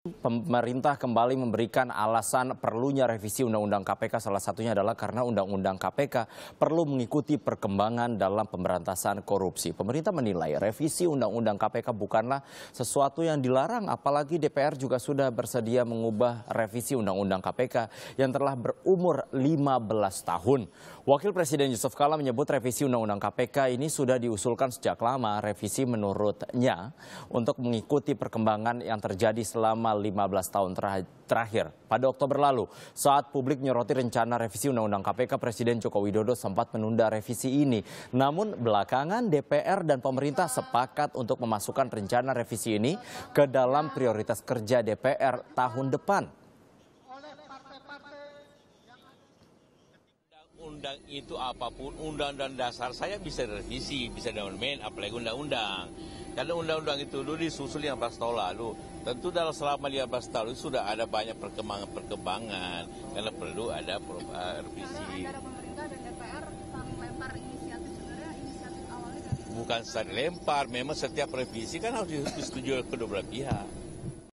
Pemerintah kembali memberikan alasan perlunya revisi Undang-Undang KPK salah satunya adalah karena Undang-Undang KPK perlu mengikuti perkembangan dalam pemberantasan korupsi. Pemerintah menilai revisi Undang-Undang KPK bukanlah sesuatu yang dilarang apalagi DPR juga sudah bersedia mengubah revisi Undang-Undang KPK yang telah berumur 15 tahun. Wakil Presiden Yusuf Kala menyebut revisi Undang-Undang KPK ini sudah diusulkan sejak lama. Revisi menurutnya untuk mengikuti perkembangan yang terjadi selama selama 15 tahun terakhir. Pada Oktober lalu, saat publik menyoroti rencana revisi Undang-Undang KPK, Presiden Joko Widodo sempat menunda revisi ini. Namun belakangan DPR dan pemerintah sepakat untuk memasukkan rencana revisi ini ke dalam prioritas kerja DPR tahun depan. undang itu apapun undang dan dasar saya bisa direvisi, bisa diamandemen, apalagi undang-undang. Karena undang-undang itu dulu disusul 15 tahun lalu. Tentu dalam selama 15 tahun sudah ada banyak perkembangan-perkembangan. Karena perlu ada revisi. Karena pemerintah dan DPR saling lempar inisiatif sebenarnya inisiatif awalnya dari... Bukan saling lempar, memang setiap revisi kan harus disetujui kedua belah pihak.